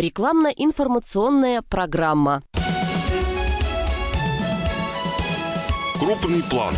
Рекламно-информационная программа. Крупный план.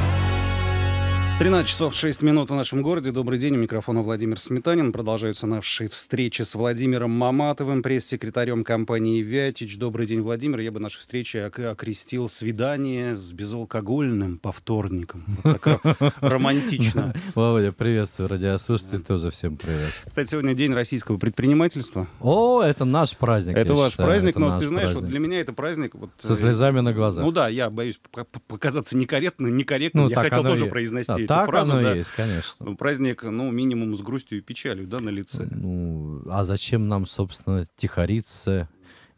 13 часов 6 минут в нашем городе. Добрый день. У микрофона Владимир Сметанин. Продолжаются наши встречи с Владимиром Маматовым, пресс-секретарем компании «Вятич». Добрый день, Владимир. Я бы наши встречи окрестил свидание с безалкогольным повторником. Вот так романтично. Володя, приветствую радиослушателей. Тоже всем привет. Кстати, сегодня день российского предпринимательства. О, это наш праздник. Это ваш праздник, но ты знаешь, вот для меня это праздник... Со э, слезами на глазах. Ну да, я боюсь показаться некорректным. Некорректно. Ну я хотел тоже а произнести так фразу. Оно да, есть, конечно. Ну, праздник, ну, минимум с грустью и печалью, да, на лице. Ну, а зачем нам, собственно, тихориться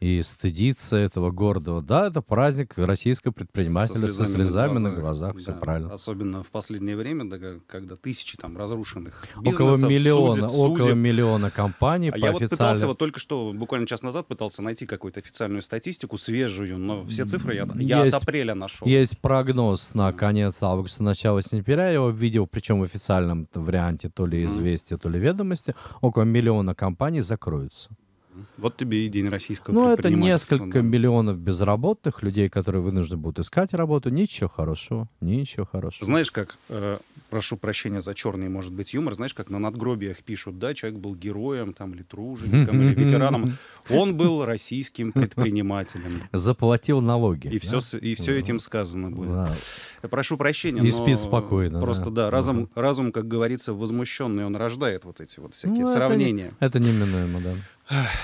и стыдиться этого гордого. Да, это праздник российского предпринимателя со слезами, со слезами на глазах, на глазах да. все правильно. Особенно в последнее время, да, когда тысячи там разрушенных бизнесов, около миллиона, судеб, около судеб. миллиона компаний. А я официальным... вот пытался вот только что буквально час назад пытался найти какую-то официальную статистику свежую, но все цифры я, я есть, от апреля нашел. Есть прогноз на конец августа, начало сентября. Я его видел, причем в официальном варианте, то ли известия, то ли ведомости, около миллиона компаний закроются. Вот тебе и день российского Ну, это несколько да. миллионов безработных людей, которые вынуждены будут искать работу. Ничего хорошего, ничего хорошего. Знаешь, как, э, прошу прощения за черный, может быть, юмор, знаешь, как на надгробиях пишут, да, человек был героем, там, или тружеником, или ветераном. Он был российским предпринимателем. Заплатил налоги. И да? все, и все этим сказано будет. Да. Э, прошу прощения. И спит спокойно. Просто, да, да разум, разум, как говорится, возмущенный, он рождает вот эти вот всякие ну, сравнения. Это, это неминуемо, да.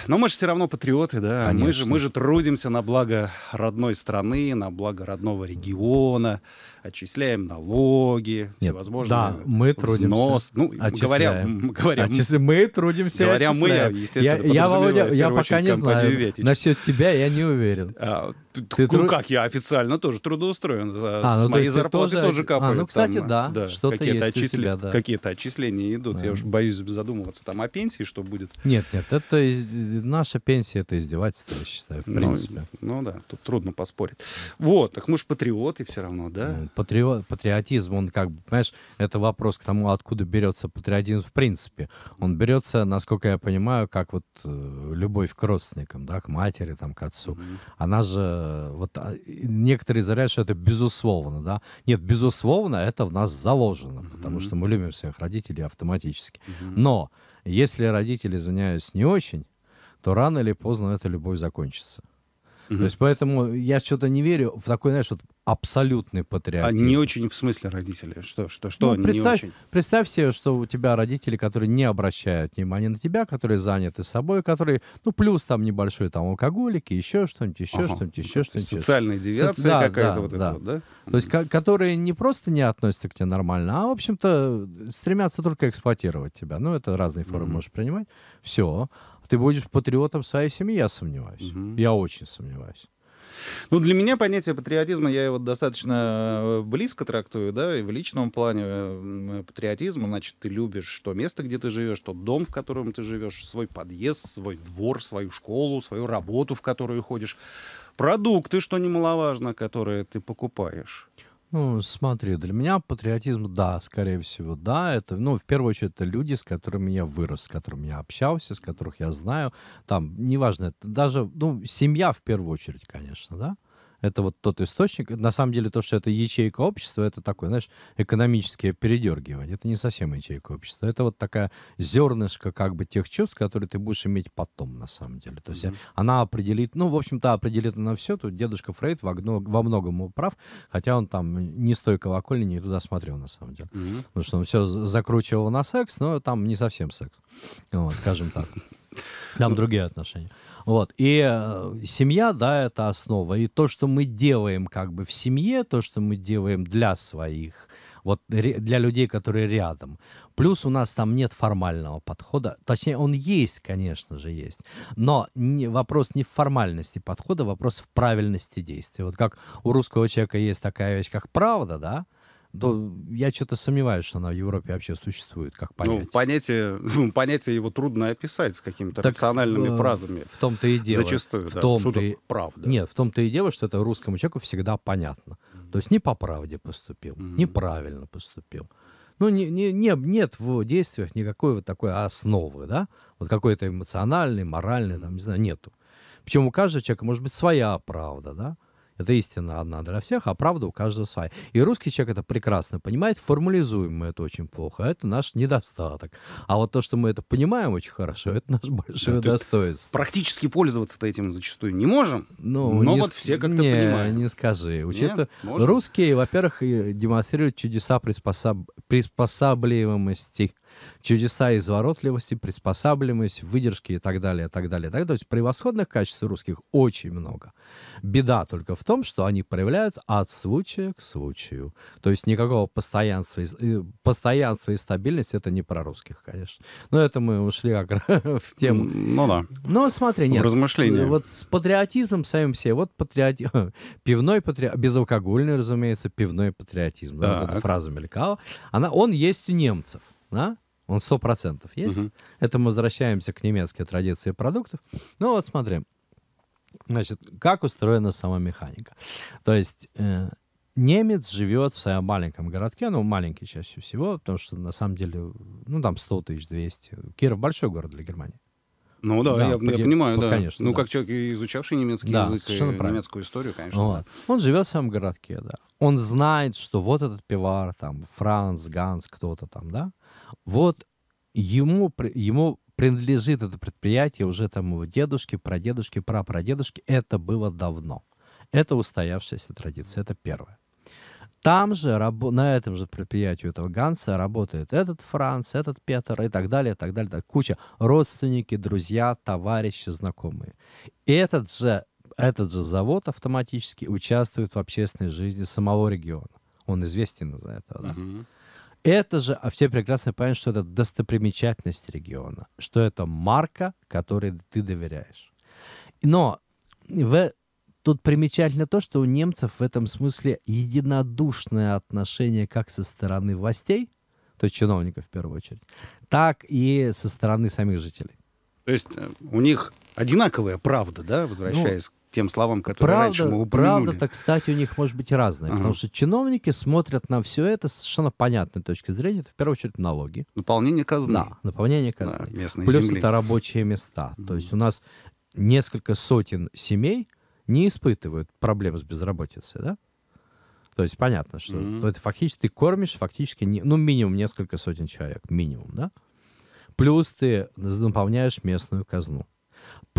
Но мы же все равно патриоты, да. Мы же, мы же трудимся на благо родной страны, на благо родного региона отчисляем налоги, Нет, всевозможные да, мы трудимся, взнос. Ну, говоря, говоря, Отчис... мы трудимся, говоря отчисляем. мы, естественно, я, я, Володя, я пока не знаю. Ветич. Насчет тебя я не уверен. А, ты, ты ну, труд... как я официально тоже трудоустроен. А, ну, С моей то зарплаты тоже, тоже а, капают. А, ну, кстати, там, э, да, да что-то есть отчисли... у тебя, да. Какие-то отчисления идут. Да. Я уж боюсь задумываться там о пенсии, что будет. Нет, нет, это наша пенсия, это издевательство, я считаю, в ну, принципе. Ну, ну да, тут трудно поспорить. Вот, так мы же патриоты все равно, да? патрио, патриотизм, он как бы, понимаешь, это вопрос к тому, откуда берется патриотизм в принципе. Он берется, насколько я понимаю, как вот э, любовь к родственникам, да, к матери, там, к отцу. Mm-hmm. Она же, вот а, некоторые заявляют, что это безусловно, да. Нет, безусловно, это в нас заложено, mm-hmm. потому что мы любим своих родителей автоматически. Mm-hmm. Но если родители, извиняюсь, не очень, то рано или поздно эта любовь закончится. Mm-hmm. То есть поэтому я что-то не верю в такой, знаешь, вот абсолютный патриотизм. А не очень в смысле родители? Что, что, что ну, представь, не очень? Представь себе, что у тебя родители, которые не обращают внимания на тебя, которые заняты собой, которые, ну, плюс там небольшой там алкоголики, еще что-нибудь, еще ага. что-нибудь, еще что-нибудь. Социальная девиация Со... да, какая-то да, вот да. это вот, да? То есть, ко- которые не просто не относятся к тебе нормально, а, в общем-то, стремятся только эксплуатировать тебя. Ну, это разные формы mm-hmm. можешь принимать. Все. Ты будешь патриотом своей семьи, я сомневаюсь. Mm-hmm. Я очень сомневаюсь. Ну, для меня понятие патриотизма, я его достаточно э, близко трактую, да, и в личном плане э, патриотизма, значит, ты любишь то место, где ты живешь, тот дом, в котором ты живешь, свой подъезд, свой двор, свою школу, свою работу, в которую ходишь, продукты, что немаловажно, которые ты покупаешь. Ну, смотри, для меня патриотизм, да, скорее всего, да. Это, ну, в первую очередь, это люди, с которыми я вырос, с которыми я общался, с которых я знаю. Там, неважно, это даже, ну, семья в первую очередь, конечно, да. Это вот тот источник. На самом деле то, что это ячейка общества, это такое, знаешь, экономическое передергивание. Это не совсем ячейка общества. Это вот такая зернышко как бы тех чувств, которые ты будешь иметь потом, на самом деле. То есть mm-hmm. она определит, ну, в общем-то, определит она все. Тут дедушка Фрейд во, во многом прав, хотя он там не стойко той колокольни не туда смотрел, на самом деле. Mm-hmm. Потому что он все закручивал на секс, но там не совсем секс. Вот, скажем так. Там ну, другие отношения. Вот. И э, семья, да, это основа. И то, что мы делаем как бы в семье, то, что мы делаем для своих, вот для людей, которые рядом. Плюс у нас там нет формального подхода. Точнее, он есть, конечно же, есть. Но не, вопрос не в формальности подхода, вопрос в правильности действия. Вот как у русского человека есть такая вещь, как правда, да, да, я что-то сомневаюсь, что она в Европе вообще существует, как ну, понятие. Ну, понятие, понятие его трудно описать с какими-то рациональными в, э, фразами. В том-то и дело. Зачастую, в да. Том -то и... правда. Нет, в том-то и дело, что это русскому человеку всегда понятно. Mm-hmm. То есть не по правде поступил, mm-hmm. неправильно поступил. Ну, не, не, не, нет в действиях никакой вот такой основы, да? Вот какой-то эмоциональной, моральной, там, не знаю, нету. Причем у каждого человека может быть своя правда, да? Это истина одна для всех, а правда у каждого своя. И русский человек это прекрасно понимает, формализуем мы это очень плохо, а это наш недостаток. А вот то, что мы это понимаем очень хорошо, это наш большое да, достоинство. Практически пользоваться-то этим зачастую не можем, ну, но не вот все как-то не, понимают. не скажи. Учитывая, русские, во-первых, демонстрируют чудеса приспособ... приспосабливаемости чудеса изворотливости, приспосабливаемость, выдержки и так далее, и так далее. Так, то есть превосходных качеств русских очень много. Беда только в том, что они проявляются от случая к случаю. То есть никакого постоянства, э, постоянства и стабильности это не про русских, конечно. Но это мы ушли как в тему. Ну да. Но смотри, нет. Размышления. вот с патриотизмом самим себе. Вот патриоти... пивной патриотизм, безалкогольный, разумеется, пивной патриотизм. Да, вот эта фраза мелькала. Она, он есть у немцев. Да? Он 100% есть. Угу. Это мы возвращаемся к немецкой традиции продуктов. Ну вот смотри, значит, как устроена сама механика. То есть э, немец живет в своем маленьком городке, ну, маленький чаще всего, потому что на самом деле, ну, там 100 тысяч, 200. Киров большой город для Германии. Ну да, да я, по, я понимаю, по, да. Конечно, ну, да. как человек, изучавший немецкий да, язык и правильно. немецкую историю, конечно. Вот. Да. Он живет в своем городке, да. Он знает, что вот этот пивар, там, Франц, Ганс, кто-то там, да. Вот ему, ему принадлежит это предприятие уже там его дедушки, прадедушки, прапрадедушки. Это было давно. Это устоявшаяся традиция. Это первое. Там же, на этом же предприятии этого Ганса работает этот Франц, этот Петр и так далее, и так далее. Так, куча родственники, друзья, товарищи, знакомые. этот же, этот же завод автоматически участвует в общественной жизни самого региона. Он известен из-за этого. Да? Uh-huh. Это же, а все прекрасно понимают, что это достопримечательность региона, что это марка, которой ты доверяешь. Но в, тут примечательно то, что у немцев в этом смысле единодушное отношение как со стороны властей, то есть чиновников в первую очередь, так и со стороны самих жителей. То есть э, у них одинаковая правда, да, возвращаясь ну, тем словам, которые правда, раньше мы упомянули. Правда-то, кстати, у них может быть разная, ага. потому что чиновники смотрят на все это с совершенно понятной точки зрения. Это, в первую очередь, налоги. Наполнение казны. Да, наполнение казны. Да, местной Плюс земли. это рабочие места. Mm. То есть у нас несколько сотен семей не испытывают проблем с безработицей, да? То есть понятно, что mm это фактически ты кормишь фактически не, ну минимум несколько сотен человек, минимум, да? Плюс ты наполняешь местную казну.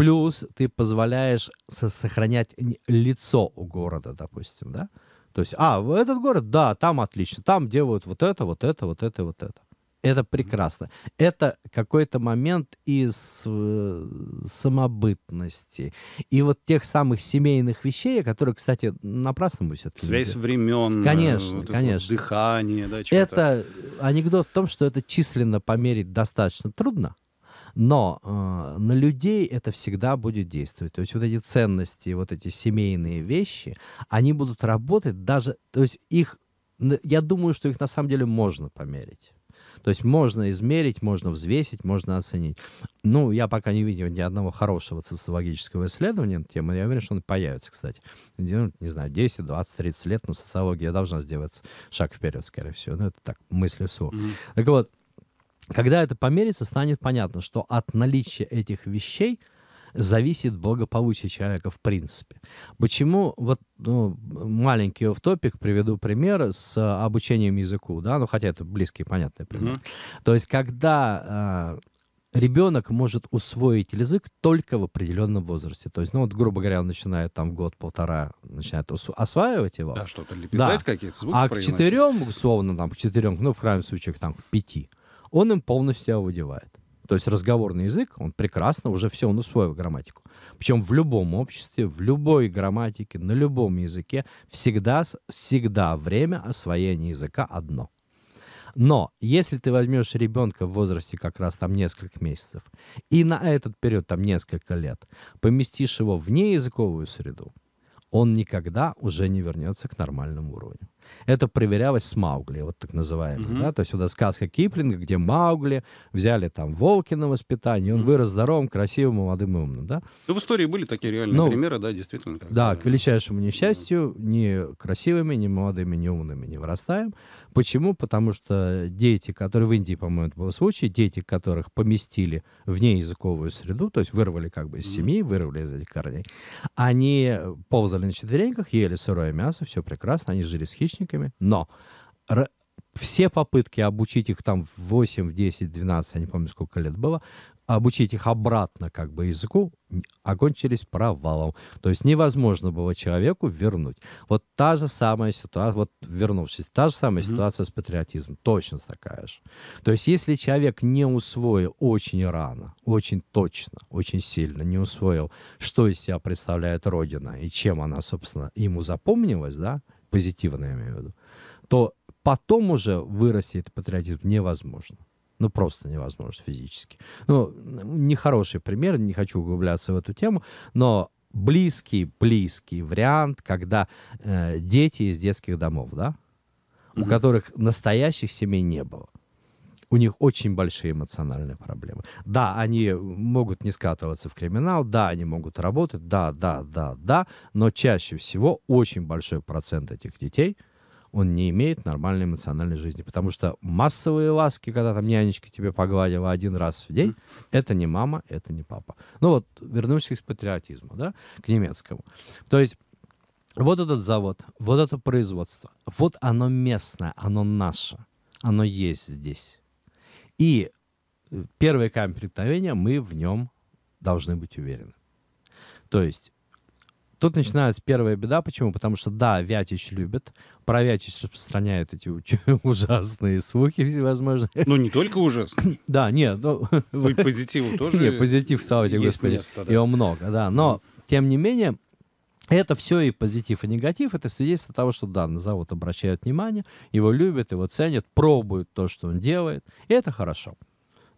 Плюс ты позволяешь сохранять лицо у города, допустим, да? То есть, а, в этот город, да, там отлично, там делают вот это, вот это, вот это, вот это. Это прекрасно. Это какой-то момент из э, самобытности. И вот тех самых семейных вещей, которые, кстати, напрасно мы Связь люди. времен. Э, конечно, вот конечно. дыхание, да, что-то. Это э, анекдот в том, что это численно померить достаточно трудно. Но э, на людей это всегда будет действовать. То есть вот эти ценности, вот эти семейные вещи, они будут работать даже... То есть их... Я думаю, что их на самом деле можно померить. То есть можно измерить, можно взвесить, можно оценить. Ну, я пока не видел ни одного хорошего социологического исследования на тему. Я уверен, что он появится, кстати. Ну, не знаю, 10, 20, 30 лет, но социология должна сделать шаг вперед, скорее всего. Ну, это так, мысли всего. Mm-hmm. Так вот, когда это померится, станет понятно, что от наличия этих вещей зависит благополучие человека в принципе. Почему, вот ну, маленький офтопик приведу пример с а, обучением языку, да, ну хотя это близкий, понятный пример. Mm-hmm. То есть когда э, ребенок может усвоить язык только в определенном возрасте, то есть, ну вот, грубо говоря, он начинает там год-полтора, начинает ос- осваивать его. Да, что-то лепетать да. какие-то звуки А к четырем, условно, там, к четырем, ну в крайнем случае, там, к пяти – он им полностью овладевает. То есть разговорный язык, он прекрасно уже все, он усвоил грамматику. Причем в любом обществе, в любой грамматике, на любом языке всегда, всегда время освоения языка одно. Но если ты возьмешь ребенка в возрасте как раз там несколько месяцев и на этот период там несколько лет поместишь его в неязыковую среду, он никогда уже не вернется к нормальному уровню это проверялось с Маугли, вот так называемый, mm-hmm. да, то есть вот эта сказка Киплинга, где Маугли взяли там волки на воспитание, он mm-hmm. вырос здоровым, красивым, молодым и умным, да. Да ну, в истории были такие реальные ну, примеры, да, действительно. Когда... Да, к величайшему несчастью, mm-hmm. ни красивыми, ни молодыми, ни умными не вырастаем. Почему? Потому что дети, которые в Индии, по-моему, это был случай, дети, которых поместили в неязыковую среду, то есть вырвали как бы из семьи, вырвали из этих корней, они ползали на четвереньках, ели сырое мясо, все прекрасно, они жили с хищниками, отличниками, но все попытки обучить их там в 8, в 10, 12, я не помню, сколько лет было, обучить их обратно как бы языку, окончились провалом. То есть невозможно было человеку вернуть. Вот та же самая ситуация, вот вернувшись, та же самая mm-hmm. ситуация с патриотизмом, точно такая же. То есть если человек не усвоил очень рано, очень точно, очень сильно не усвоил, что из себя представляет Родина и чем она, собственно, ему запомнилась, да, позитивно, я имею в виду, то потом уже этот патриотизм невозможно. Ну, просто невозможно физически. Ну, нехороший пример, не хочу углубляться в эту тему, но близкий, близкий вариант, когда э, дети из детских домов, да, mm-hmm. у которых настоящих семей не было у них очень большие эмоциональные проблемы. Да, они могут не скатываться в криминал, да, они могут работать, да, да, да, да, но чаще всего очень большой процент этих детей – он не имеет нормальной эмоциональной жизни. Потому что массовые ласки, когда там нянечка тебе погладила один раз в день, это не мама, это не папа. Ну вот, вернусь к патриотизму, да, к немецкому. То есть вот этот завод, вот это производство, вот оно местное, оно наше, оно есть здесь. И э, первый камень преткновения мы в нем должны быть уверены. То есть тут начинается первая беда. Почему? Потому что, да, Вятич любит. Про Вятич распространяют эти ужасные слухи всевозможные. Ну, не только ужасные. Да, нет. Ну... ну позитиву тоже Нет, позитив, слава тебе, господи. Место, да. Его много, да. Но, ну. тем не менее, это все и позитив, и негатив. Это свидетельство того, что да, на завод обращают внимание, его любят, его ценят, пробуют то, что он делает. И это хорошо.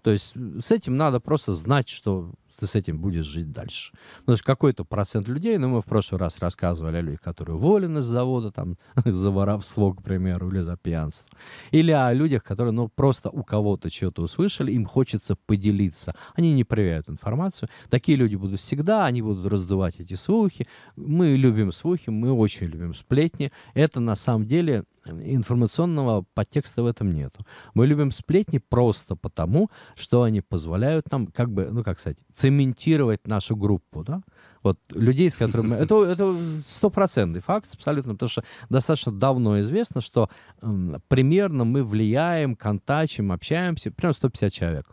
То есть э, с этим надо просто знать, что ты с этим будешь жить дальше. Потому что какой-то процент людей, ну, мы в прошлый раз рассказывали о людях, которые уволены с завода, там, за воровство, к примеру, или за пьянство. Или о людях, которые, ну, просто у кого-то что то услышали, им хочется поделиться. Они не проверяют информацию. Такие люди будут всегда, они будут раздувать эти слухи. Мы любим слухи, мы очень любим сплетни. Это, на самом деле, информационного подтекста в этом нету. Мы любим сплетни просто потому, что они позволяют нам, как бы, ну как сказать, цементировать нашу группу, да? Вот людей, с которыми... Это, это стопроцентный факт абсолютно, потому что достаточно давно известно, что м, примерно мы влияем, контачим, общаемся, примерно 150 человек.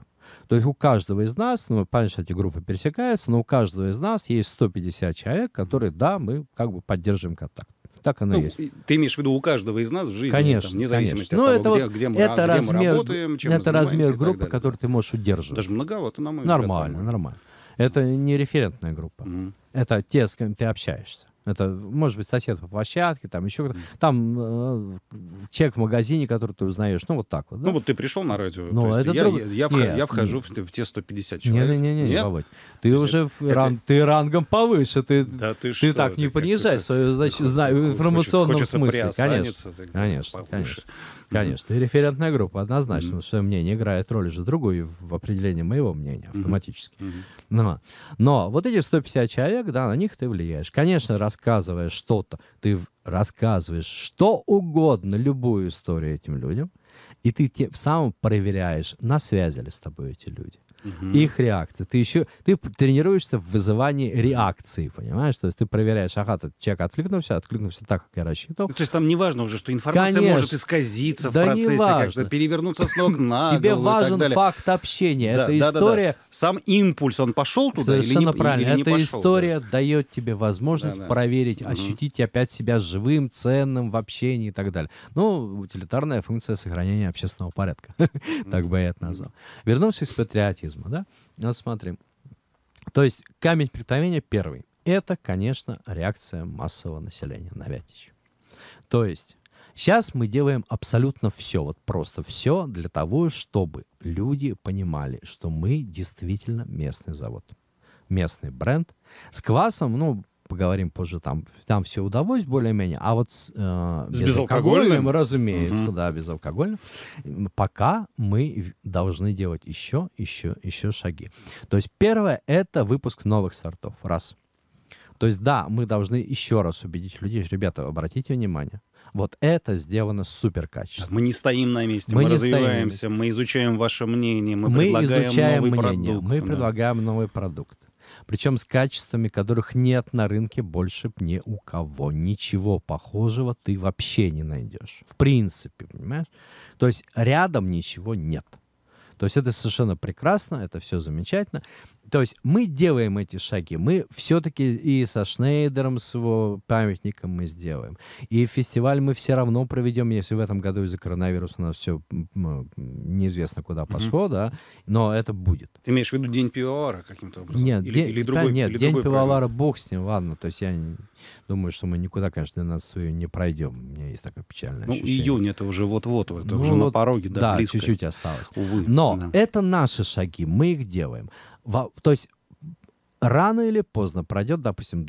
То есть у каждого из нас, ну, понятно, что эти группы пересекаются, но у каждого из нас есть 150 человек, которые, да, мы как бы поддерживаем контакт. Так оно ну, есть. Ты имеешь в виду у каждого из нас в жизни, конечно, там, вне зависимости конечно. от Но ну, того, это, где, вот, где, мы, это где размер, мы работаем, чем Это размер группы, который ты можешь удерживать. Даже многовато, на мой нормально, взгляд. Нормально, нормально. Это не референтная группа. Mm. Это те, с кем ты общаешься. Это может быть сосед по площадке, там еще кто-то. Там э, человек в магазине, который ты узнаешь. Ну, вот так вот. Да? Ну, вот ты пришел на радио. Ну, это я, друг... я, я, вх... я вхожу нет. в, в те 150 человек. Не-не-не, не, Володь. Ты есть, уже это... ран... ты рангом повыше. Ты, да ты, ты что, так не понижай свою значит, знаю, информационном хочется смысле. Конечно, так, конечно, повыше. конечно. Конечно, и референтная группа однозначно mm-hmm. в своем играет роль уже другую в определении моего мнения автоматически. Mm-hmm. Но, но вот эти 150 человек, да, на них ты влияешь. Конечно, рассказывая что-то, ты рассказываешь что угодно, любую историю этим людям, и ты тем самым проверяешь, на связи ли с тобой эти люди угу. их реакция. Ты еще ты тренируешься в вызывании реакции, понимаешь? То есть ты проверяешь, ага, этот человек откликнулся, откликнулся так, как я рассчитывал. то есть там не важно уже, что информация Конечно. может исказиться да в процессе, как-то перевернуться с ног на Тебе важен факт общения. Да, это да, история... Да, да. Сам импульс, он пошел туда Совершенно или не, правильно. Или не Эта история да. дает тебе возможность да, да. проверить, угу. ощутить опять себя живым, ценным в общении и так далее. Ну, утилитарная функция сохранения общественного порядка. так бы я это назвал. Вернемся к патриотизму коммунизма, да? Ну, вот смотри. То есть камень преткновения первый. Это, конечно, реакция массового населения на Вятич. То есть Сейчас мы делаем абсолютно все, вот просто все для того, чтобы люди понимали, что мы действительно местный завод, местный бренд. С квасом, ну, поговорим позже, там, там все удалось более-менее. А вот с, э, с безалкогольным, разумеется, угу. да, безалкогольным, пока мы должны делать еще, еще, еще шаги. То есть первое — это выпуск новых сортов, раз. То есть да, мы должны еще раз убедить людей, ребята, обратите внимание, вот это сделано супер качественно. Мы не стоим на месте, мы, мы развиваемся, мы изучаем ваше мнение, мы, мы предлагаем изучаем новый мнение, продукт. Мы да. предлагаем новый продукт причем с качествами, которых нет на рынке больше ни у кого. Ничего похожего ты вообще не найдешь. В принципе, понимаешь? То есть рядом ничего нет. То есть это совершенно прекрасно, это все замечательно. То есть мы делаем эти шаги, мы все-таки и со Шнейдером, с его памятником мы сделаем. И фестиваль мы все равно проведем, если в этом году из-за коронавируса у нас все неизвестно куда пошло, угу. да, но это будет. Ты имеешь в виду День пивовара каким-то образом? Нет, или, день, или другой, да, нет или День пивовара праздник. бог с ним, ладно, то есть я не, думаю, что мы никуда, конечно, на свою не пройдем. У меня есть такое печальное ну, ощущение. Ну, июнь это уже вот-вот, это ну, уже вот, на пороге, да, Да, чуть-чуть осталось. Увы. Но да. это наши шаги, мы их делаем. Во, то есть рано или поздно пройдет, допустим,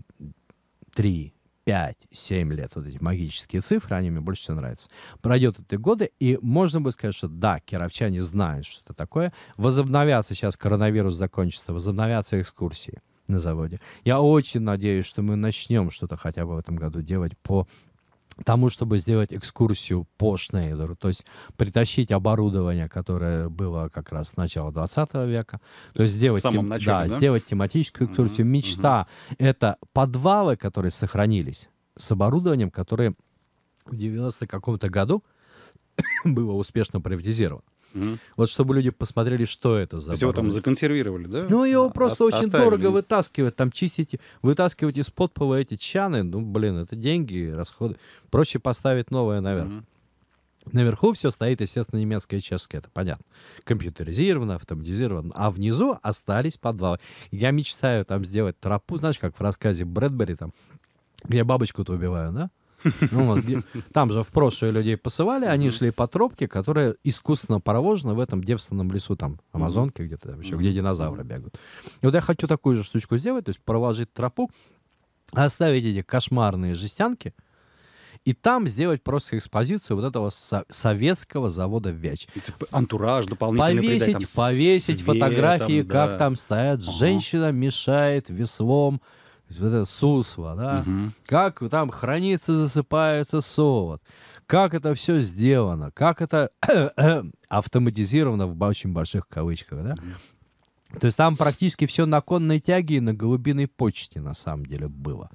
3, 5, 7 лет, вот эти магические цифры, они мне больше всего нравятся. Пройдет эти годы, и можно будет сказать, что да, кировчане знают, что это такое. Возобновятся сейчас, коронавирус закончится, возобновятся экскурсии на заводе. Я очень надеюсь, что мы начнем что-то хотя бы в этом году делать по тому, чтобы сделать экскурсию по Шнейдеру, то есть притащить оборудование, которое было как раз с начала 20 века, то есть сделать, тем, начале, да, да? сделать тематическую экскурсию. Uh-huh, Мечта uh-huh. — это подвалы, которые сохранились с оборудованием, которое в 90 каком-то году было успешно приватизировано. Угу. Вот чтобы люди посмотрели, что это за. То есть его там законсервировали, да? Ну его да, просто а оставили. очень дорого вытаскивать, там чистить, вытаскивать из подпола эти чаны, ну блин, это деньги, расходы. Проще поставить новое наверх. Угу. Наверху все стоит, естественно, немецкое и чешское, это понятно. Компьютеризировано, автоматизировано. А внизу остались подвалы. Я мечтаю там сделать тропу, знаешь, как в рассказе Брэдбери, там, я бабочку-то убиваю, да? Ну, вот, там же в прошлое людей посывали, они шли по тропке, которая искусственно порожена в этом девственном лесу, там, Амазонке где-то, там еще, где динозавры бегают. И вот я хочу такую же штучку сделать, то есть проложить тропу, оставить эти кошмарные жестянки, и там сделать просто экспозицию вот этого со- советского завода ВЯЧ. Типа антураж дополнительный Повесить, придать, там, повесить светом, фотографии, да. как там стоят. Ага. Женщина мешает веслом это сусва, да, угу. как там хранится, засыпается совод, как это все сделано, как это автоматизировано в очень больших кавычках, да. То есть там практически все на конной тяге и на голубиной почте на самом деле было.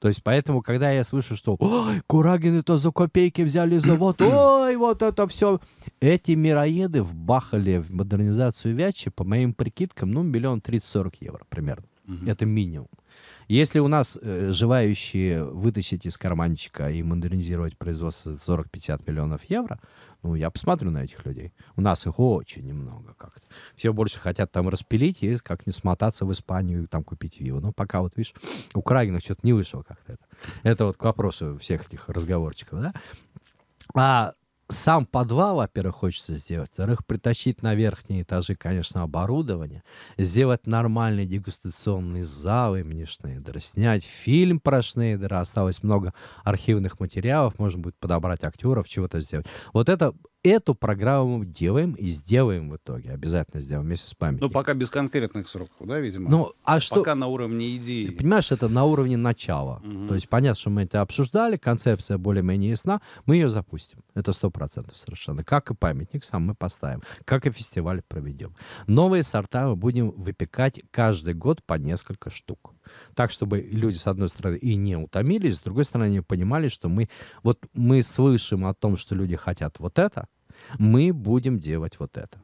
То есть поэтому, когда я слышу, что «Ой, Курагины-то за копейки взяли завод, ой, вот это все!» Эти мироеды вбахали в модернизацию Вячи, по моим прикидкам, ну, миллион тридцать-сорок евро примерно. Угу. Это минимум. Если у нас э, желающие вытащить из карманчика и модернизировать производство 40-50 миллионов евро, ну, я посмотрю на этих людей. У нас их очень немного как-то. Все больше хотят там распилить и как нибудь смотаться в Испанию, там купить вио. Но пока вот, видишь, Украина что-то не вышло как-то это. Это вот к вопросу всех этих разговорчиков, да? А сам подвал, во-первых, хочется сделать, во-вторых, притащить на верхние этажи, конечно, оборудование, сделать нормальные дегустационные залы имени Шнейдера, снять фильм про Шнейдера, осталось много архивных материалов, можно будет подобрать актеров, чего-то сделать. Вот это эту программу делаем и сделаем в итоге. Обязательно сделаем вместе с памятью. Ну, пока без конкретных сроков, да, видимо? Ну, а что... Пока на уровне идеи. Ты понимаешь, это на уровне начала. Угу. То есть понятно, что мы это обсуждали, концепция более-менее ясна, мы ее запустим. Это сто процентов совершенно. Как и памятник сам мы поставим, как и фестиваль проведем. Новые сорта мы будем выпекать каждый год по несколько штук. Так, чтобы люди, с одной стороны, и не утомились, с другой стороны, они понимали, что мы, вот мы слышим о том, что люди хотят вот это, мы будем делать вот это.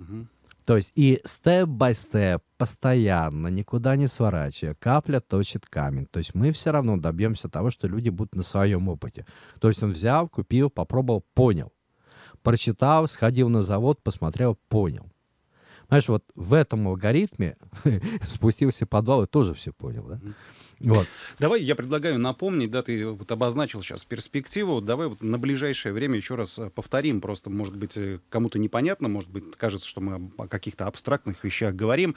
То есть и степ-бай-степ, постоянно, никуда не сворачивая, капля точит камень. То есть мы все равно добьемся того, что люди будут на своем опыте. То есть он взял, купил, попробовал, понял. Прочитал, сходил на завод, посмотрел, понял. Знаешь, вот в этом алгоритме спустился подвал и тоже все понял, да? Mm-hmm. Вот. Давай я предлагаю напомнить, да, ты вот обозначил сейчас перспективу, давай вот на ближайшее время еще раз э, повторим, просто, может быть, э, кому-то непонятно, может быть, кажется, что мы о каких-то абстрактных вещах говорим.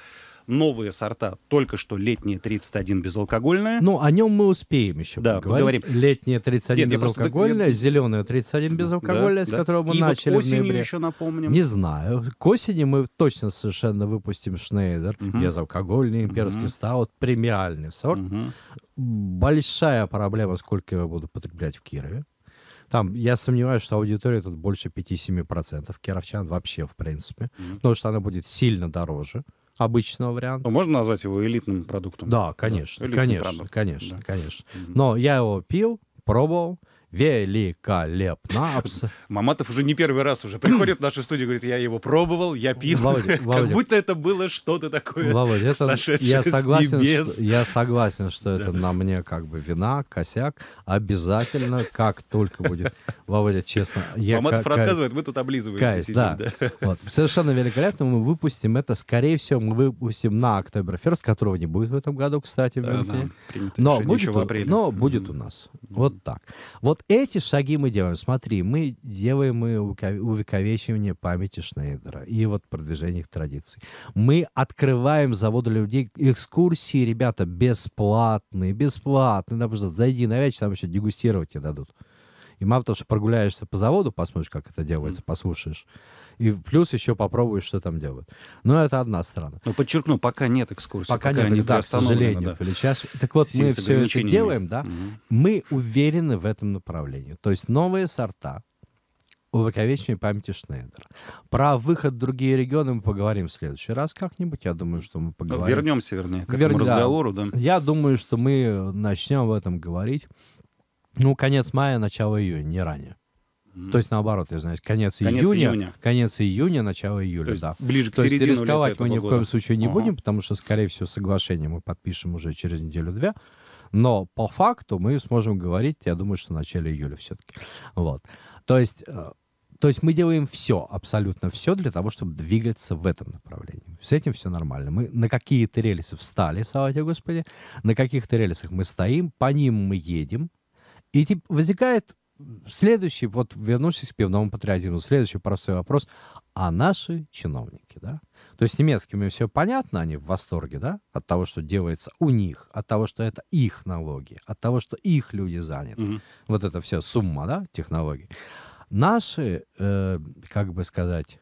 Новые сорта, только что летние 31 безалкогольное. Ну, о нем мы успеем еще да, поговорим. поговорим. Летнее 31 Нет, безалкогольное, просто... зеленое 31 безалкогольное, да, с да. которого мы И начали вот осенью в еще напомним. Не знаю. К осени мы точно совершенно выпустим Шнейдер, угу. безалкогольный, имперский угу. стаут, премиальный сорт. Угу. Большая проблема, сколько я буду потреблять в Кирове. Там, я сомневаюсь, что аудитория тут больше 5-7% кировчан вообще, в принципе. Mm-hmm. Потому что она будет сильно дороже обычного варианта. Ну, можно назвать его элитным продуктом? Да, конечно, да. конечно, продукт. конечно, да. конечно. Mm-hmm. Но я его пил, пробовал великолепно. Маматов уже не первый раз уже приходит в нашу студию, говорит, я его пробовал, я пил. Володя, Володя. Как будто это было что-то такое Володя, это, я согласен, Что, я согласен, что да. это на мне как бы вина, косяк. Обязательно, как только будет. Володя, честно. Я Маматов кай... рассказывает, мы тут облизываемся. Кайф, сидим, да. да. Вот. Совершенно великолепно. Мы выпустим это, скорее всего, мы выпустим на Октоберферст, которого не будет в этом году, кстати, в Мюнхене. Да, но будет, в но будет у нас. Вот так. Вот эти шаги мы делаем. Смотри, мы делаем мы э, увековечивание памяти Шнейдера и вот продвижение их традиций. Мы открываем заводы людей, экскурсии, ребята, бесплатные, бесплатные. например, зайди на вечер, там еще дегустировать тебе дадут. И мало того, что прогуляешься по заводу, посмотришь, как это делается, mm. послушаешь. И плюс еще попробуешь, что там делают. Но это одна сторона. Но ну, подчеркну, пока нет экскурсии. Пока, пока нет, да, к сожалению. Да. Величайш... Так вот, мы все это делаем, да, mm-hmm. мы уверены в этом направлении. То есть новые сорта, увековеченной памяти Шнейдер. Про выход в другие регионы мы поговорим в следующий раз как-нибудь. Я думаю, что мы поговорим. Вернемся, вернее, к Вер... разговору. Да. Я думаю, что мы начнем в этом говорить. Ну, конец мая, начало июня, не ранее. Mm. То есть наоборот, я знаю, конец, конец июня, июня, конец июня, начало июля, То есть, да. Ближе к То есть рисковать мы ни года. в коем случае не uh-huh. будем, потому что, скорее всего, соглашение мы подпишем уже через неделю-две. Но по факту мы сможем говорить, я думаю, что в начале июля все-таки. Вот. То есть, э, то есть мы делаем все, абсолютно все для того, чтобы двигаться в этом направлении. С этим все нормально. Мы на какие-то рельсы встали, слава тебе, Господи, на каких-то рельсах мы стоим, по ним мы едем, и типа, возникает следующий, вот вернувшись к пивному патриотизму, следующий простой вопрос. А наши чиновники, да? То есть с немецкими все понятно, они в восторге, да, от того, что делается у них, от того, что это их налоги, от того, что их люди заняты. Угу. Вот это все сумма, да, технологий. Наши, э, как бы сказать,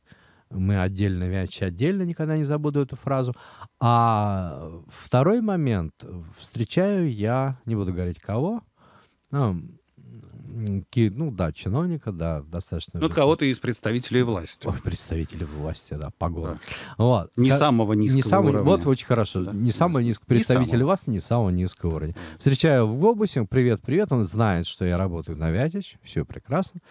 мы отдельно, вячи отдельно, никогда не забуду эту фразу. А второй момент, встречаю я, не буду говорить кого, а, ну да, чиновника, да, достаточно. Ну, кого-то из представителей власти. Ой, представители власти, да, погоны. Да. Вот. Не самого низкого не самого, уровня. Вот очень хорошо. Да. Не самого низкого. Представитель власти не самого низкого уровня. Встречаю в обусе, привет, привет. Он знает, что я работаю на Вятич, все прекрасно.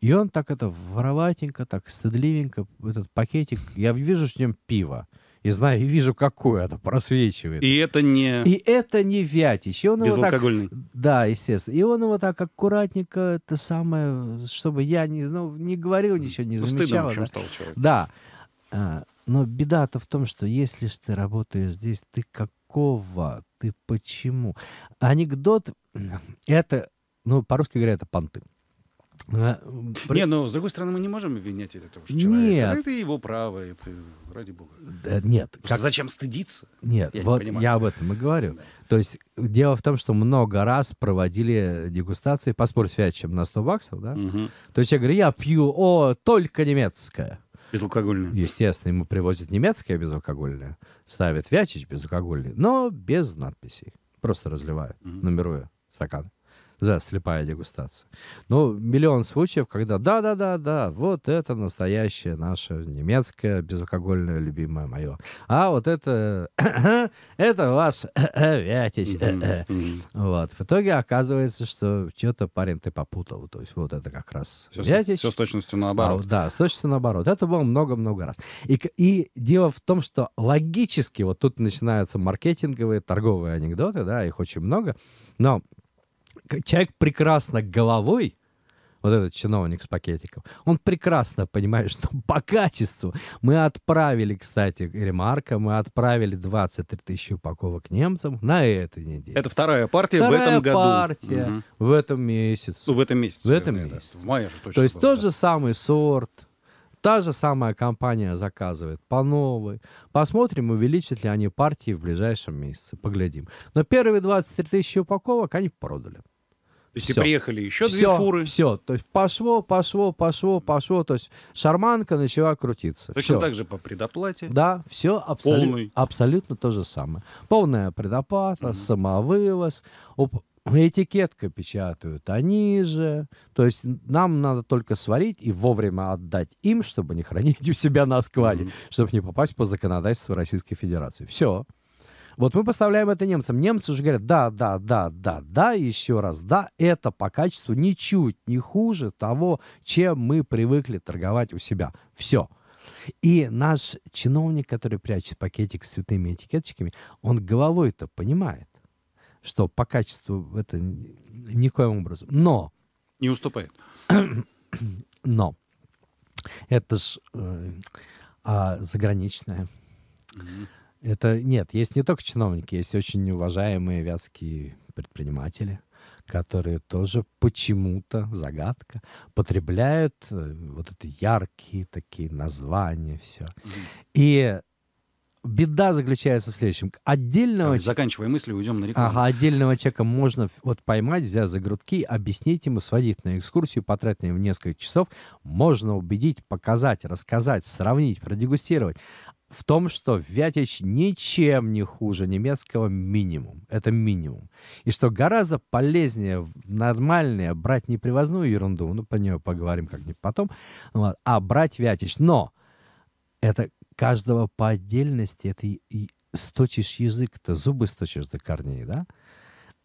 И он так это вороватенько, так стыдливенько, этот пакетик. Я вижу, что в нем пиво и знаю, и вижу, какое это просвечивает. И это не... И это не вятич. И он Безалкогольный. так, да, естественно. И он его так аккуратненько, это самое, чтобы я не, ну, не говорил ничего, не ну, замечал. Стыдно, да. стал человек. Да. А, но беда-то в том, что если ж ты работаешь здесь, ты какого, ты почему? Анекдот — это, ну, по-русски говоря, это понты. Ну, а, не, но ну, с другой стороны, мы не можем обвинять это того, что человек. Нет. Это его право, это ради бога. Да, нет. Потому как... Зачем стыдиться? Нет, я вот не я об этом и говорю. Да. То есть дело в том, что много раз проводили дегустации, поспорь с чем на 100 баксов, да? Угу. То есть я говорю, я пью, о, только немецкое. Безалкогольное. Естественно, ему привозят немецкое безалкогольное, ставят вячич безалкогольный, но без надписей. Просто разливаю, угу. нумерую стакан за слепая дегустация. Но миллион случаев, когда да-да-да-да, вот это настоящее наше немецкое безалкогольное любимое мое. А вот это, это вас вятись. вот. В итоге оказывается, что что-то, парень, ты попутал. То есть вот это как раз все, вятись. Все с точностью наоборот. А, да, с точностью наоборот. Это было много-много раз. И, и дело в том, что логически, вот тут начинаются маркетинговые, торговые анекдоты, да, их очень много, но человек прекрасно головой, вот этот чиновник с пакетиком, он прекрасно понимает, что по качеству мы отправили, кстати, ремарка, мы отправили 23 тысячи упаковок немцам на этой неделе. Это вторая партия вторая в этом году. партия угу. в этом месяце. в этом месяце. В этом месяце. Да. В мае же точно. То есть тот же самый сорт, Та же самая компания заказывает по новой. Посмотрим, увеличат ли они партии в ближайшем месяце. Поглядим. Но первые 23 тысячи упаковок они продали. То есть все. и приехали еще все, две фуры. Все, то есть пошло, пошло, пошло, пошло. То есть шарманка начала крутиться. Точно все. так же по предоплате. Да, все абсолютно, абсолютно то же самое. Полная предоплата, угу. самовывоз, уп- этикетка печатают они же. То есть нам надо только сварить и вовремя отдать им, чтобы не хранить у себя на складе, mm-hmm. чтобы не попасть по законодательству Российской Федерации. Все. Вот мы поставляем это немцам. Немцы уже говорят, да, да, да, да, да, еще раз, да, это по качеству ничуть не хуже того, чем мы привыкли торговать у себя. Все. И наш чиновник, который прячет пакетик с цветными этикеточками, он головой-то понимает что по качеству это никоим образом. Но... Не уступает. Но это ж э, а, заграничное. Mm-hmm. Это нет, есть не только чиновники, есть очень уважаемые вятские предприниматели, которые тоже почему-то, загадка, потребляют э, вот эти яркие такие названия, все. Mm-hmm. И беда заключается в следующем. Отдельного... Так, заканчивая мысли, уйдем на рекламу. Ага, отдельного человека можно вот поймать, взять за грудки, объяснить ему, сводить на экскурсию, потратить на него несколько часов. Можно убедить, показать, рассказать, сравнить, продегустировать в том, что Вятич ничем не хуже немецкого минимум. Это минимум. И что гораздо полезнее, нормальнее брать не привозную ерунду, ну, по нее поговорим как-нибудь потом, а брать Вятич. Но это каждого по отдельности, это и, и сточишь язык-то, зубы сточишь до корней, да?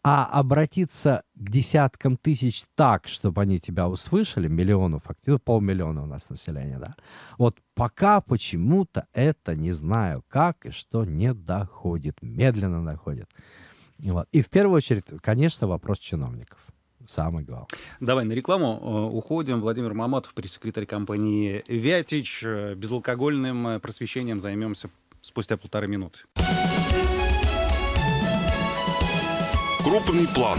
А обратиться к десяткам тысяч так, чтобы они тебя услышали, миллионов, фактически, ну, полмиллиона у нас населения, да? Вот пока почему-то это, не знаю как и что, не доходит, медленно доходит. Вот. И в первую очередь, конечно, вопрос чиновников самое главное. Давай на рекламу э, уходим. Владимир Маматов, пресс-секретарь компании «Вятич». Безалкогольным э, просвещением займемся спустя полторы минуты. Крупный план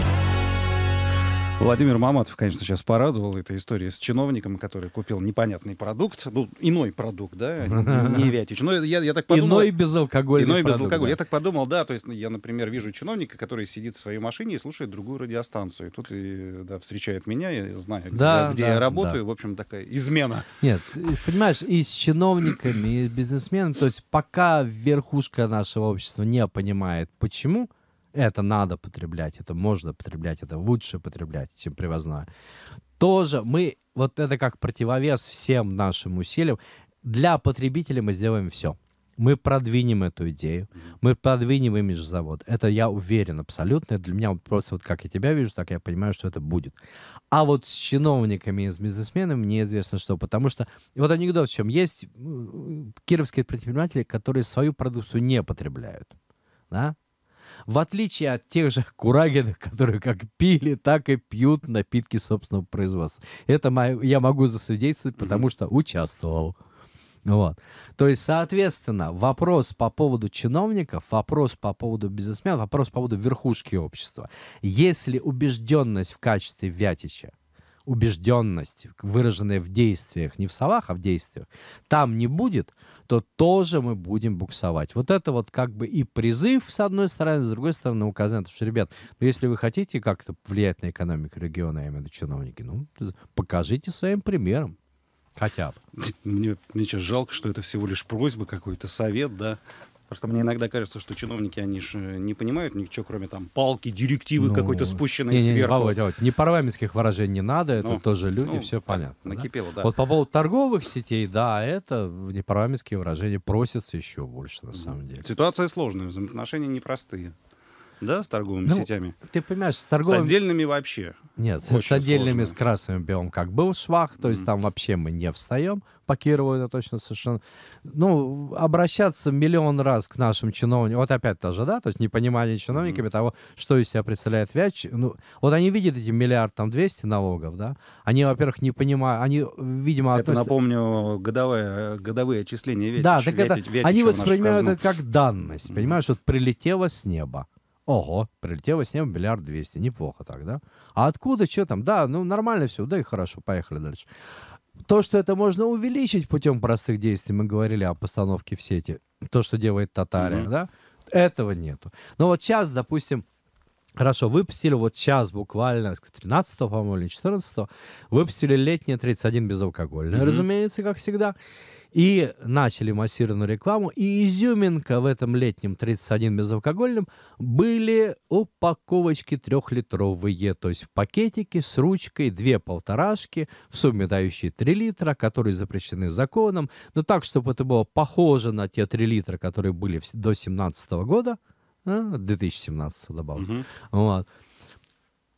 Владимир Маматов, конечно, сейчас порадовал этой историей с чиновником, который купил непонятный продукт, ну, иной продукт, да, не вятич. Но ну, я, я так подумал... Иной безалкогольный Иной продукт, безалкогольный. Да. Я так подумал, да, то есть ну, я, например, вижу чиновника, который сидит в своей машине и слушает другую радиостанцию. И тут, и, да, встречает меня, я знаю, да, где, да, я работаю, да. в общем, такая измена. Нет, понимаешь, и с чиновниками, и с бизнесменами, то есть пока верхушка нашего общества не понимает, почему это надо потреблять, это можно потреблять, это лучше потреблять, чем привозное. Тоже мы, вот это как противовес всем нашим усилиям, для потребителя мы сделаем все. Мы продвинем эту идею, мы продвинем имидж завод. Это я уверен абсолютно. Для меня вот просто вот как я тебя вижу, так я понимаю, что это будет. А вот с чиновниками и с бизнесменами неизвестно что, потому что вот анекдот в чем есть кировские предприниматели, которые свою продукцию не потребляют, да? в отличие от тех же курагинов, которые как пили, так и пьют напитки собственного производства. Это я могу засвидетельствовать, потому что участвовал. Вот. То есть, соответственно, вопрос по поводу чиновников, вопрос по поводу бизнесмена, вопрос по поводу верхушки общества. Если убежденность в качестве Вятича, убежденность, выраженная в действиях, не в словах, а в действиях, там не будет, то тоже мы будем буксовать. Вот это вот как бы и призыв, с одной стороны, с другой стороны, указание, что, ребят, ну, если вы хотите как-то влиять на экономику региона, я имею в виду чиновники, ну, покажите своим примером. Хотя бы. Мне, мне сейчас жалко, что это всего лишь просьба, какой-то совет, да. Просто мне иногда кажется, что чиновники, они же э, не понимают ничего, кроме там палки, директивы ну, какой-то спущенной не, сверху. Не, Володь, Володь, не парламентских выражений не надо, это ну, тоже люди, ну, все понятно. Накипело, да? да. Вот по поводу торговых сетей, да, это непарламентские выражения просятся еще больше, на самом деле. Ситуация сложная, взаимоотношения непростые. Да, с торговыми ну, сетями? Ты понимаешь, с торговыми... С отдельными вообще. Нет, Очень с отдельными, сложно. с красным белым, как был швах, то есть mm. там вообще мы не встаем. По Кирову это точно совершенно... Ну, обращаться миллион раз к нашим чиновникам, вот опять тоже, да, то есть непонимание чиновниками mm. того, что из себя представляет вяч. Ну, вот они видят эти миллиард, там, 200 налогов, да, они, во-первых, не понимают, они, видимо... Это, напомню, годовые, годовые отчисления Вятич, Да, так это... Вятич, они воспринимают это как данность, mm. понимаешь, вот прилетело с неба. Ого, прилетело с неба миллиард двести, неплохо так, да? А откуда, что там? Да, ну нормально все, да и хорошо, поехали дальше. То, что это можно увеличить путем простых действий, мы говорили о постановке в сети, то, что делает Татария, mm-hmm. да, этого нету. Но вот сейчас, допустим, Хорошо, выпустили вот сейчас буквально, 13 по-моему, или 14 выпустили летнее 31 безалкогольное, mm-hmm. разумеется, как всегда. И начали массированную рекламу. И изюминка в этом летнем 31 безалкогольном были упаковочки трехлитровые, то есть в пакетике с ручкой две полторашки, в сумме дающие 3 литра, которые запрещены законом. Но так, чтобы это было похоже на те 3 литра, которые были до 2017 года, 2017 а, добавлю. Угу. Вот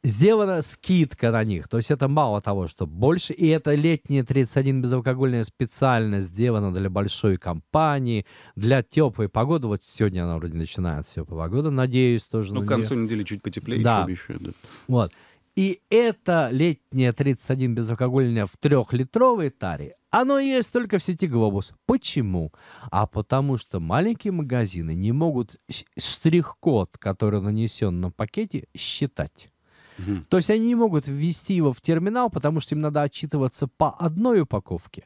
сделана скидка на них. То есть это мало того, что больше. И это летняя 31 безалкогольная специально сделана для большой компании, для теплой погоды. Вот сегодня она вроде начинает все по погода, надеюсь, тоже. Ну, к концу нее. недели чуть потеплее. Да. Еще, да. Вот. И это летняя 31 безалкогольная в трехлитровой таре, оно есть только в сети «Глобус». Почему? А потому что маленькие магазины не могут штрих-код, который нанесен на пакете, считать. Угу. То есть они не могут ввести его в терминал, потому что им надо отчитываться по одной упаковке.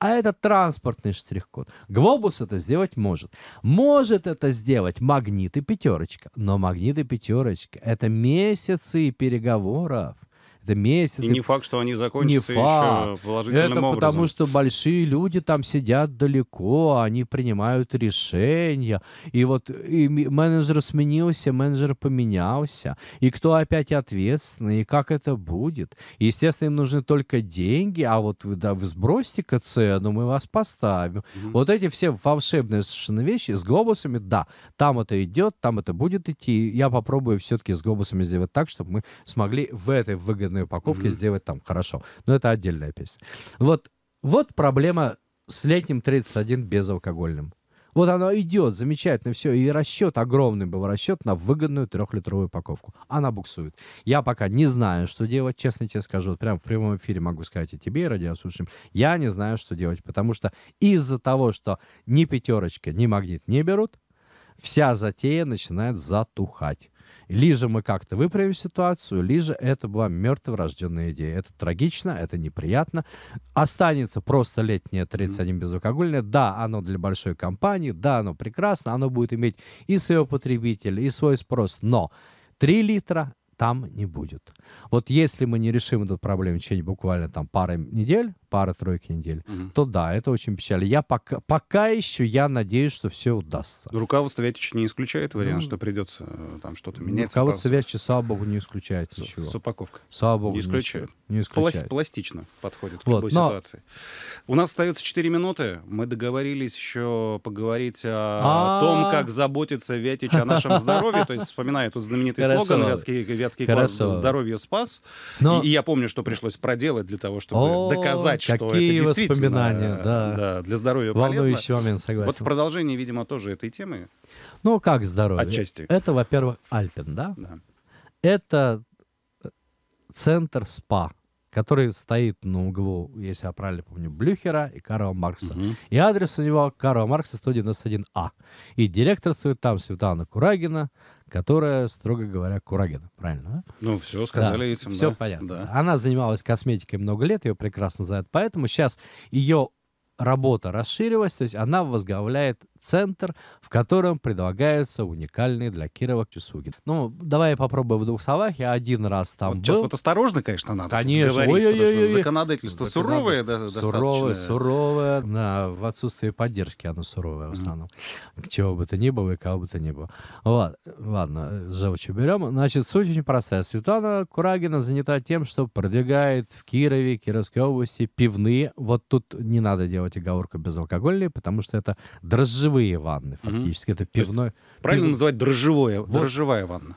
А это транспортный штрих-код. Глобус это сделать может. Может это сделать магнит и пятерочка. Но магнит и пятерочка — это месяцы переговоров да месяцы. И не факт, что они закончатся не факт. еще положительным Это образом. потому, что большие люди там сидят далеко, а они принимают решения. И вот и менеджер сменился, менеджер поменялся. И кто опять ответственный, и как это будет. естественно, им нужны только деньги, а вот вы, да, вы сбросьте-ка цену, мы вас поставим. Mm-hmm. Вот эти все волшебные совершенно вещи с глобусами, да, там это идет, там это будет идти. Я попробую все-таки с глобусами сделать так, чтобы мы смогли в этой выгодной одной упаковке mm-hmm. сделать там хорошо. Но это отдельная песня. Вот, вот проблема с летним 31 безалкогольным. Вот оно идет, замечательно все. И расчет, огромный был расчет на выгодную трехлитровую упаковку. Она буксует. Я пока не знаю, что делать, честно тебе скажу. Вот прям в прямом эфире могу сказать и тебе, и радиослушателям. Я не знаю, что делать, потому что из-за того, что ни пятерочка, ни магнит не берут, вся затея начинает затухать. Лижа мы как-то выправим ситуацию, Лижа это была мертворожденная идея. Это трагично, это неприятно. Останется просто летнее 31 безалкогольное. Да, оно для большой компании, да, оно прекрасно, оно будет иметь и своего потребителя, и свой спрос, но 3 литра там не будет. Вот если мы не решим эту проблему в течение буквально там пары недель, пары-тройки недель, угу. то да, это очень печально. Я пока, пока еще я надеюсь, что все удастся. Руководство Вятич не исключает вариант, ну, что придется э, там что-то менять. Руководство Вятича, слава богу, не исключает с, ничего. С упаковкой. Слава богу, не исключает. Не исключает. Пласт, пластично подходит к любой но... ситуации. У нас остается 4 минуты. Мы договорились еще поговорить о, о том, как заботится Вятич о нашем здоровье. То есть вспоминаю тут знаменитый слоган «Вятский детский класс здоровье спас. Но... И, и я помню, что пришлось проделать для того, чтобы О, доказать, что это действительно воспоминания, да. Да, для здоровья Волнующий полезно. момент, согласен. Вот в продолжении, видимо, тоже этой темы. Ну, как здоровье? Отчасти. Это, во-первых, Альпин, да? Да. Это э, центр СПА который стоит на углу, если я правильно помню, Блюхера и Карла Маркса. Угу. И адрес у него Карла Маркса 191А. И директорствует там Светлана Курагина, которая, строго говоря, Курагина, правильно? Да? Ну, все, сказали да, этим, Все да. понятно. Да. Она занималась косметикой много лет, ее прекрасно знают. Поэтому сейчас ее работа расширилась, то есть она возглавляет центр, в котором предлагаются уникальные для Кирова Кюсугин. Ну, давай я попробую в двух словах. Я один раз там вот был. Сейчас вот осторожно, конечно, надо конечно. говорить, Ой -ой -ой -ой. законодательство Законодатель... суровое да, Суровое, суровое. Да, в отсутствии поддержки оно суровое в основном. Mm. Чего бы то ни было и кого бы то ни было. Ладно, ладно желчь берем. Значит, суть очень простая. Светлана Курагина занята тем, что продвигает в Кирове, Кировской области пивные. Вот тут не надо делать оговорку безалкогольные, потому что это дрожжевые дрожжевые ванны, фактически. Угу. Это пивное... Правильно пив... называть дрожжевое, вот. дрожжевая ванна?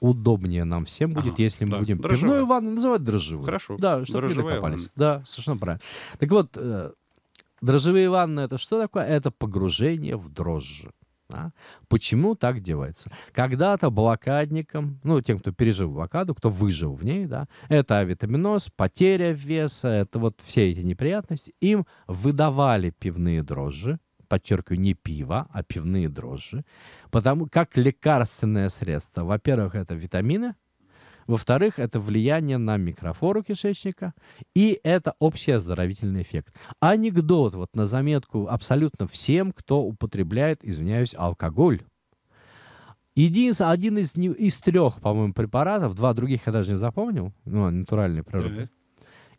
удобнее нам всем будет, ага, если мы да. будем дрожжевая. пивную ванну называть дрожжевую. Хорошо. Да, чтобы не докопались. Ванна. Да, совершенно правильно. Так вот, э, дрожжевые ванны — это что такое? Это погружение в дрожжи. Да? Почему так делается? Когда-то блокадникам, ну, тем, кто пережил блокаду, кто выжил в ней, да, это авитаминоз, потеря веса, это вот все эти неприятности, им выдавали пивные дрожжи, подчеркиваю, не пиво, а пивные дрожжи, потому как лекарственное средство. Во-первых, это витамины, во-вторых, это влияние на микрофору кишечника, и это общий оздоровительный эффект. Анекдот вот на заметку абсолютно всем, кто употребляет, извиняюсь, алкоголь. Единственный, один из, из трех, по-моему, препаратов, два других я даже не запомнил, ну, а натуральный природы. Да.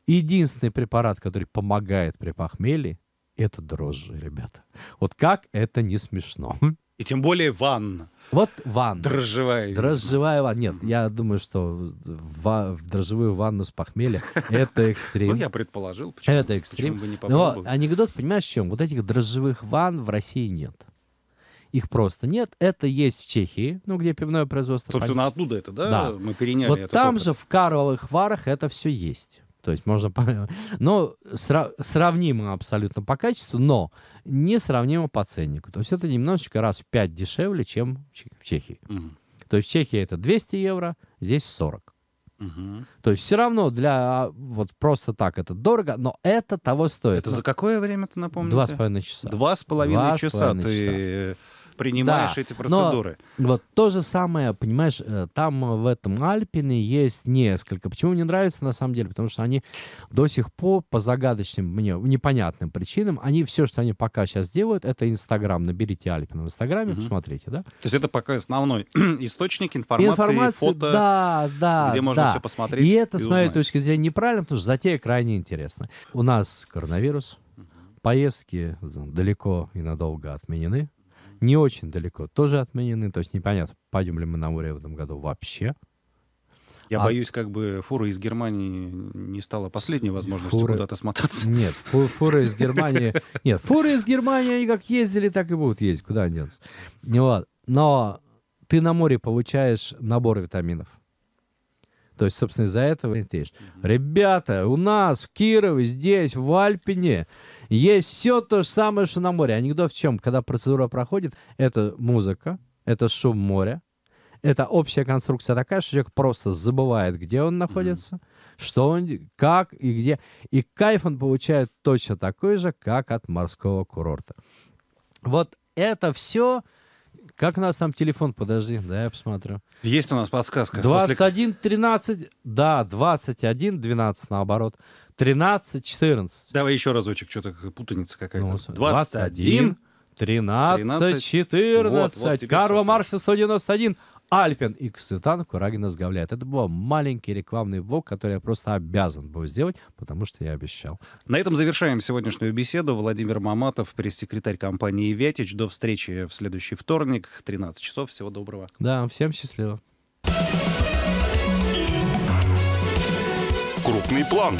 Единственный препарат, который помогает при похмелье, это дрожжи, ребята. Вот как это не смешно. И тем более ванна. Вот ванна. Дрожжевая. Дрожжевая ванна. Нет, я думаю, что ва- в дрожжевую ванну с похмелья — это экстрим. Ну, я предположил, почему. Это экстрим. Почему бы не попробовать? Но анекдот, понимаешь, в чем? Вот этих дрожжевых ванн в России нет. Их просто нет. Это есть в Чехии, ну, где пивное производство. Собственно, оттуда это, да? Да. Мы переняли Вот там опыт. же в Карловых Варах это все есть. То есть можно... Но сра... сравнимо абсолютно по качеству, но несравнимо по ценнику. То есть это немножечко раз в 5 дешевле, чем в Чехии. Угу. То есть в Чехии это 200 евро, здесь 40. Угу. То есть все равно для а, вот просто так это дорого, но это того стоит. Это за какое время ты напомнил? Два с половиной часа. Два с половиной часа. ты... часа принимаешь да, эти процедуры. Но вот то же самое, понимаешь, э, там э, в этом Альпине есть несколько. Почему мне нравится на самом деле? Потому что они до сих пор по загадочным, мне непонятным причинам, они все, что они пока сейчас делают, это Инстаграм. Наберите Альпина в Инстаграме, угу. посмотрите, да? То есть это пока основной источник информации, информации фото, да, да, где можно да. все посмотреть. И это, и с моей точки зрения, неправильно, потому что затея крайне интересна. У нас коронавирус, поездки ну, далеко и надолго отменены не очень далеко тоже отменены. То есть непонятно, пойдем ли мы на море в этом году вообще. Я а... боюсь, как бы фура из Германии не стала последней возможностью фуры... куда-то смотаться. Нет, фу фуры из Германии... Нет, фуры из Германии, они как ездили, так и будут ездить. Куда они денутся? Не ладно. Но ты на море получаешь набор витаминов. То есть, собственно, из-за этого и летишь. Ребята, у нас в Кирове, здесь, в Альпине, есть все то же самое, что на море. Анекдот в чем? Когда процедура проходит, это музыка, это шум моря, это общая конструкция такая, что человек просто забывает, где он находится, mm-hmm. что он, как и где. И кайф он получает точно такой же, как от морского курорта. Вот это все... Как у нас там телефон? Подожди, да, я посмотрю. Есть у нас подсказка. 21, 13, да, 21, 12 наоборот. 13, 14. Давай еще разочек, что-то путаница какая-то. Ну, 21, 13, 13 14. Вот, вот Карла Маркса 191. Альпен и Ксетан Курагина сговляет. Это был маленький рекламный блок, который я просто обязан был сделать, потому что я обещал. На этом завершаем сегодняшнюю беседу. Владимир Маматов, пресс-секретарь компании «Вятич». До встречи в следующий вторник, 13 часов. Всего доброго. Да, всем счастливо. Крупный план.